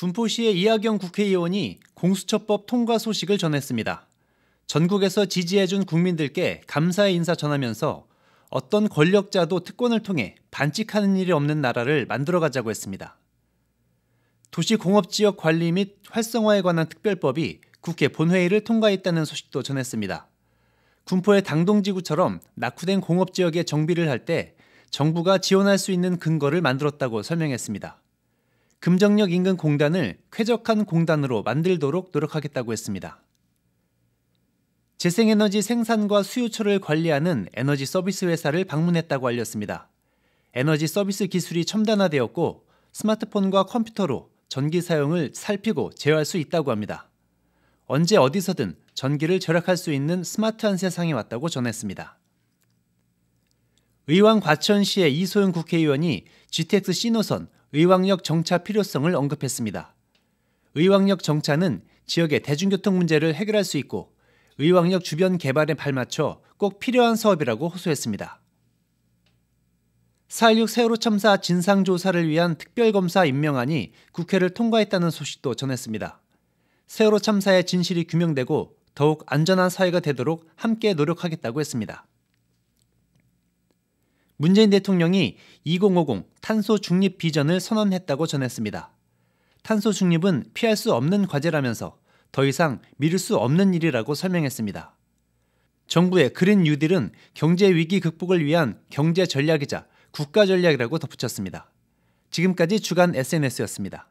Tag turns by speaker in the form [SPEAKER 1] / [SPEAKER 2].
[SPEAKER 1] 군포시의 이하경 국회의원이 공수처법 통과 소식을 전했습니다. 전국에서 지지해준 국민들께 감사의 인사 전하면서 어떤 권력자도 특권을 통해 반칙하는 일이 없는 나라를 만들어가자고 했습니다. 도시공업지역 관리 및 활성화에 관한 특별법이 국회 본회의를 통과했다는 소식도 전했습니다. 군포의 당동지구처럼 낙후된 공업지역의 정비를 할 때 정부가 지원할 수 있는 근거를 만들었다고 설명했습니다. 금정역 인근 공단을 쾌적한 공단으로 만들도록 노력하겠다고 했습니다. 재생에너지 생산과 수요처를 관리하는 에너지 서비스 회사를 방문했다고 알렸습니다. 에너지 서비스 기술이 첨단화되었고 스마트폰과 컴퓨터로 전기 사용을 살피고 제어할 수 있다고 합니다. 언제 어디서든 전기를 절약할 수 있는 스마트한 세상이 왔다고 전했습니다. 의왕 과천시의 이소영 국회의원이 GTX 신호선 의왕역 정차 필요성을 언급했습니다. 의왕역 정차는 지역의 대중교통 문제를 해결할 수 있고 의왕역 주변 개발에 발맞춰 꼭 필요한 사업이라고 호소했습니다. 4.16 세월호 참사 진상조사를 위한 특별검사 임명안이 국회를 통과했다는 소식도 전했습니다. 세월호 참사의 진실이 규명되고 더욱 안전한 사회가 되도록 함께 노력하겠다고 했습니다. 문재인 대통령이 2050 탄소 중립 비전을 선언했다고 전했습니다. 탄소 중립은 피할 수 없는 과제라면서 더 이상 미룰 수 없는 일이라고 설명했습니다. 정부의 그린 뉴딜은 경제 위기 극복을 위한 경제 전략이자 국가 전략이라고 덧붙였습니다. 지금까지 주간 SNS였습니다.